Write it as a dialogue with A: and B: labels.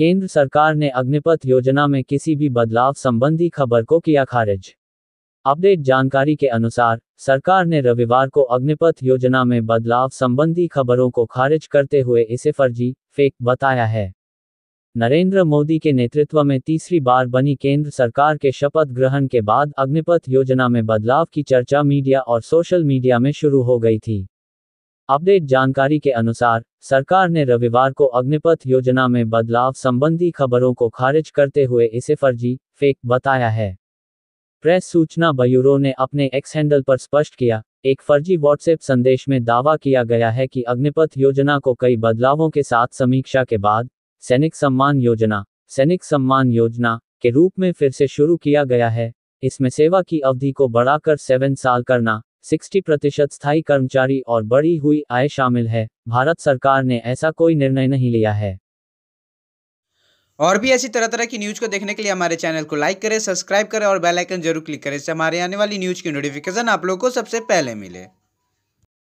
A: केंद्र सरकार ने अग्निपथ योजना में किसी भी बदलाव संबंधी खबर को किया खारिज अपडेट जानकारी के अनुसार सरकार ने रविवार को अग्निपथ योजना में बदलाव संबंधी खबरों को खारिज करते हुए इसे फर्जी फेक बताया है नरेंद्र मोदी के नेतृत्व में तीसरी बार बनी केंद्र सरकार के शपथ ग्रहण के बाद अग्निपथ योजना में बदलाव की चर्चा मीडिया और सोशल मीडिया में शुरू हो गई थी अपडेट जानकारी के अनुसार सरकार ने रविवार को अग्निपथ योजना में बदलाव संबंधी खबरों को खारिज करते हुए इसे फर्जी फेक बताया है प्रेस सूचना ब्यूरो ने अपने एक्स हैंडल पर स्पष्ट किया एक फर्जी व्हाट्सएप संदेश में दावा किया गया है कि अग्निपथ योजना को कई बदलावों के साथ समीक्षा के बाद सैनिक सम्मान योजना सैनिक सम्मान योजना के रूप में फिर से शुरू किया गया है इसमें सेवा की अवधि को बढ़ाकर सेवन साल करना 60 प्रतिशत स्थायी कर्मचारी और बढ़ी हुई आय शामिल है भारत सरकार ने ऐसा कोई निर्णय नहीं लिया है
B: और भी ऐसी तरह तरह की न्यूज को देखने के लिए हमारे चैनल को लाइक करें सब्सक्राइब करें और बेल आइकन जरूर क्लिक करें इससे हमारे आने वाली न्यूज की नोटिफिकेशन आप लोगों को सबसे पहले मिले